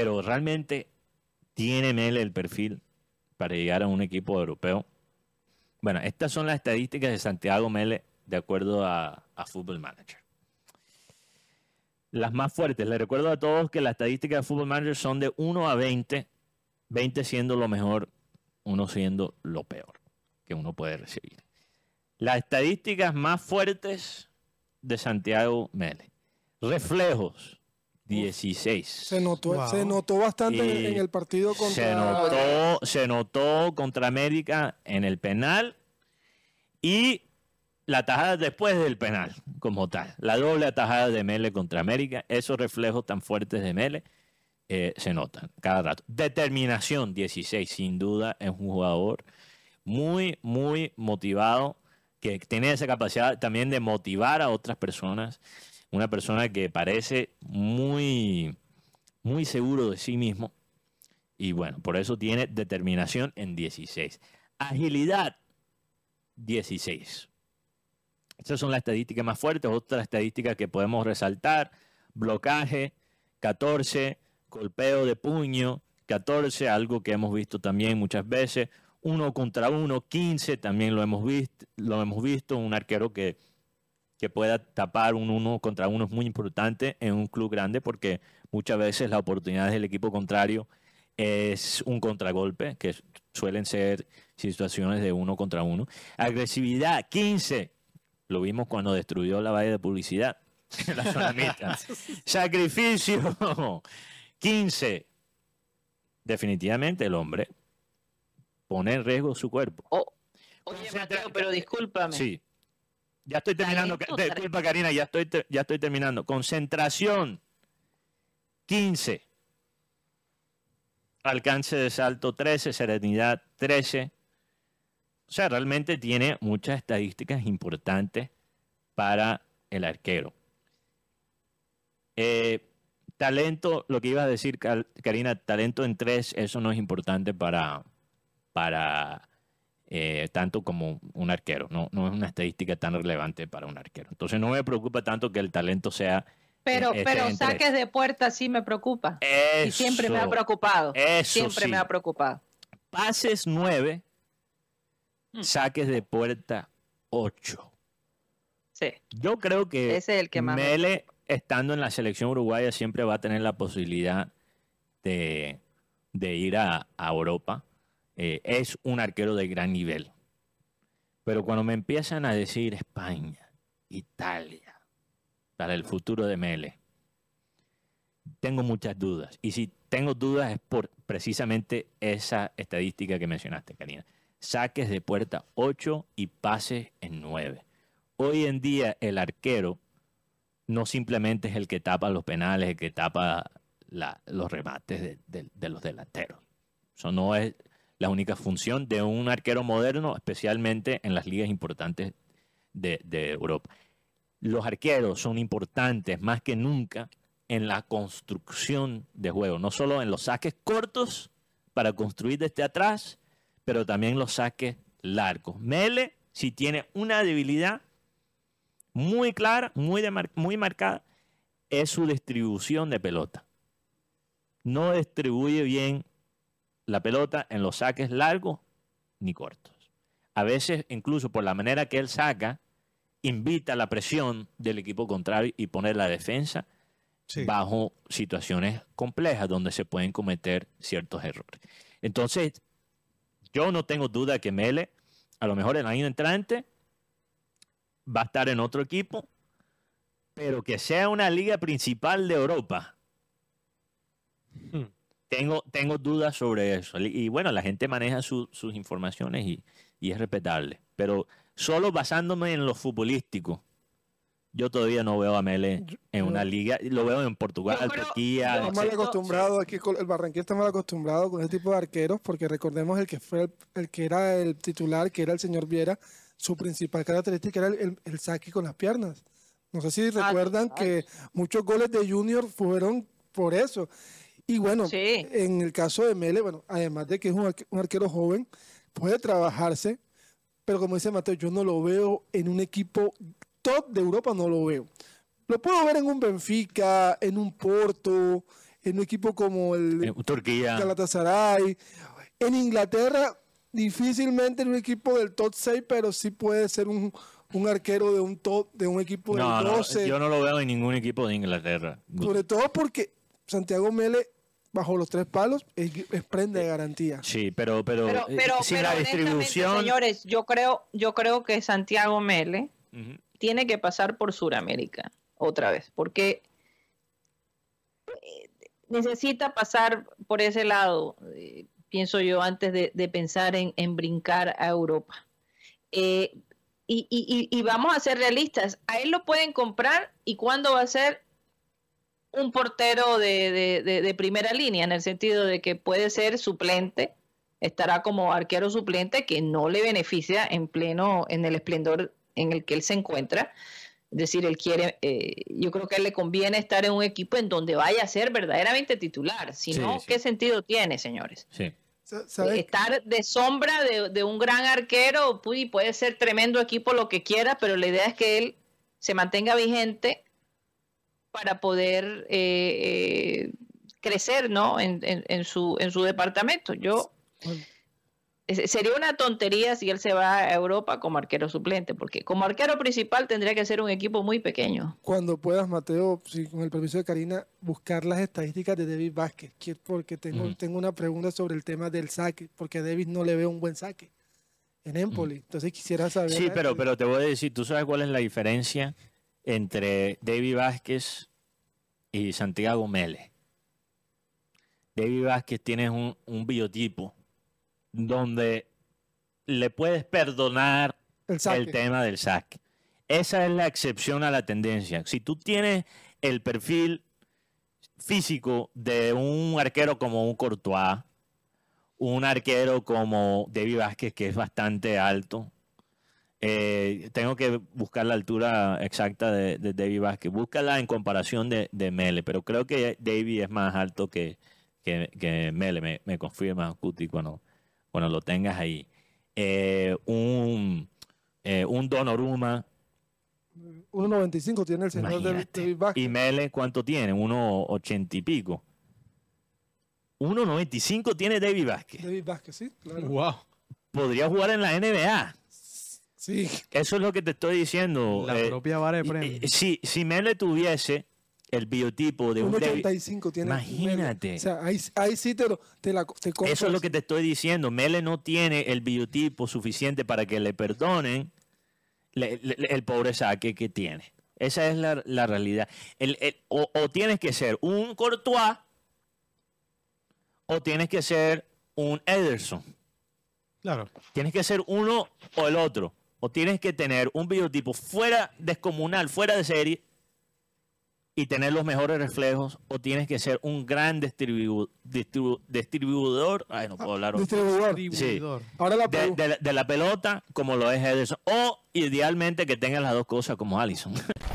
Pero realmente tiene Mele el perfil para llegar a un equipo europeo. Bueno, estas son las estadísticas de Santiago Mele de acuerdo a, Football Manager. Las más fuertes. Les recuerdo a todos que las estadísticas de Football Manager son de 1 a 20, 20 siendo lo mejor, 1 siendo lo peor que uno puede recibir. Las estadísticas más fuertes de Santiago Mele. Reflejos. 16. Se notó, se notó bastante en el partido contra... Se notó, se notó contra América en el penal y la tajada después del penal, como tal. La doble atajada de Mele contra América, esos reflejos tan fuertes de Mele eh, se notan cada rato. Determinación 16, sin duda, es un jugador muy, muy motivado, que tiene esa capacidad también de motivar a otras personas una persona que parece muy, muy seguro de sí mismo. Y bueno, por eso tiene determinación en 16. Agilidad, 16. Estas son las estadísticas más fuertes. Otra estadística que podemos resaltar, blocaje, 14, golpeo de puño, 14, algo que hemos visto también muchas veces. Uno contra uno, 15, también lo hemos visto, lo hemos visto un arquero que que pueda tapar un uno contra uno es muy importante en un club grande porque muchas veces las oportunidades del equipo contrario es un contragolpe, que suelen ser situaciones de uno contra uno. Agresividad, 15. Lo vimos cuando destruyó la valla de publicidad. la Sacrificio, 15. Definitivamente el hombre pone en riesgo su cuerpo. Oh, oye, Mateo, pero discúlpame. Sí. Ya estoy terminando. Disculpa, Karina, ya estoy, ya estoy terminando. Concentración, 15. Alcance de salto, 13. Serenidad, 13. O sea, realmente tiene muchas estadísticas importantes para el arquero. Eh, talento, lo que iba a decir, Karina, talento en tres, eso no es importante para, para eh, tanto como un arquero. No, no es una estadística tan relevante para un arquero. Entonces no me preocupa tanto que el talento sea... Pero, eh, pero saques de puerta sí me preocupa. siempre me ha preocupado. siempre me ha preocupado. Pases 9, hmm. saques de puerta 8. Sí. Yo creo que, Mele, estando en la selección uruguaya, siempre va a tener la posibilidad de, ir a Europa eh, es un arquero de gran nivel. Pero cuando me empiezan a decir España, Italia, para el futuro de Mele, tengo muchas dudas. Y si tengo dudas es por precisamente esa estadística que mencionaste, Karina. Saques de puerta 8 y pases en 9. Hoy en día el arquero no simplemente es el que tapa los penales, el que tapa los rebates de, de, los delanteros. Eso no es la única función de un arquero moderno, especialmente en las ligas importantes de, Europa. Los arqueros son importantes más que nunca en la construcción de juego, no solo en los saques cortos para construir desde atrás, pero también los saques largos. Mele, si tiene una debilidad muy clara, muy, muy marcada, es su distribución de pelota. No distribuye bien la pelota en los saques largos ni cortos. A veces, incluso por la manera que él saca, invita la presión del equipo contrario y poner la defensa bajo situaciones complejas donde se pueden cometer ciertos errores. Entonces, yo no tengo duda que Mele, a lo mejor el año entrante, va a estar en otro equipo, pero que sea una liga principal de Europa, tengo, dudas sobre eso. Y bueno, la gente maneja sus informaciones y, es respetable. Pero solo basándome en lo futbolístico, yo todavía no veo a Mele en una liga. Lo veo en Portugal, en Turquía. Estamos acostumbrados, el Barranquilla está mal acostumbrado con ese tipo de arqueros, porque recordemos el que fue el, que era el titular, que era el señor Viera, su principal característica era el, saque con las piernas. No sé si ah, recuerdan que muchos goles de Junior fueron por eso. Y bueno, en el caso de Mele, bueno, además de que es un, arquero joven, puede trabajarse, pero como dice Mateo, yo no lo veo en un equipo top de Europa, no lo veo. Lo puedo ver en un Benfica, en un Porto, en un equipo como el Turquía. en Inglaterra, difícilmente en un equipo del top 6, pero sí puede ser un, un arquero de un top, de un equipo del 12. No, yo no lo veo en ningún equipo de Inglaterra. Sobre todo porque Santiago Mele bajo los tres palos es, es eh, garantía. Sí, pero pero, eh, la distribución, señores, yo creo yo creo que Santiago Mele tiene que pasar por Sudamérica otra vez, porque eh, necesita pasar por ese lado, pienso yo, antes de, pensar en, brincar a Europa. y, vamos a ser realistas, a él lo pueden comprar y cuándo va a ser un portero de, primera línea, en el sentido de que puede ser suplente, estará como arquero suplente que no le beneficia en pleno, en el esplendor en el que él se encuentra. Es decir, él quiere, eh, yo creo que le conviene estar en un equipo en donde vaya a ser verdaderamente titular. Si no, ¿qué sentido tiene, señores? Sí. Estar de sombra de, de, un gran arquero, puede ser tremendo equipo lo que quiera, pero la idea es que él se mantenga vigente para poder eh, eh, crecer ¿no? En, su, en su departamento. Yo sería una tontería si él se va a Europa como arquero suplente, porque como arquero principal tendría que ser un equipo muy pequeño. Cuando puedas, Mateo, con el permiso de Karina, buscar las estadísticas de David Vázquez, porque tengo, tengo una pregunta sobre el tema del saque, porque a David no le veo un buen saque en Empoli. Entonces quisiera saber. Sí, pero, pero te voy a decir, ¿tú sabes cuál es la diferencia entre David Vázquez y Santiago Mele. David Vázquez tiene un, biotipo donde le puedes perdonar el, tema del saque. Esa es la excepción a la tendencia. Si tú tienes el perfil físico de un arquero como un Courtois, un arquero como David Vázquez, que es bastante alto, eh, tengo que buscar la altura exacta de, David Vázquez. Búscala en comparación de, Mele, pero creo que David es más alto que, Mele. Me, confirma, Cuti, cuando, lo tengas ahí. Eh, un, eh, un Donoruma. 1.95 tiene el señor David Vázquez. ¿Y Mele cuánto tiene? 1.80 y pico. 1.95 tiene David Vázquez. David Vázquez, sí, claro. Podría jugar en la NBA. Eso es lo que te estoy diciendo. La eh, propia vara de premio. Si, si Mele tuviese el biotipo de un 85 tiene Imagínate. ahí, te, Eso es lo que te estoy diciendo. Mele no tiene el biotipo suficiente para que le perdonen el pobre saque que tiene. Esa es la, realidad. o, tienes que ser un Courtois o tienes que ser un Ederson. Claro. Tienes que ser uno o el otro o tienes que tener un videotipo fuera descomunal, fuera de serie, y tener los mejores reflejos, o tienes que ser un gran distribuidor, de, la pelota, como lo es Ederson, o idealmente que tengas las dos cosas como Allison.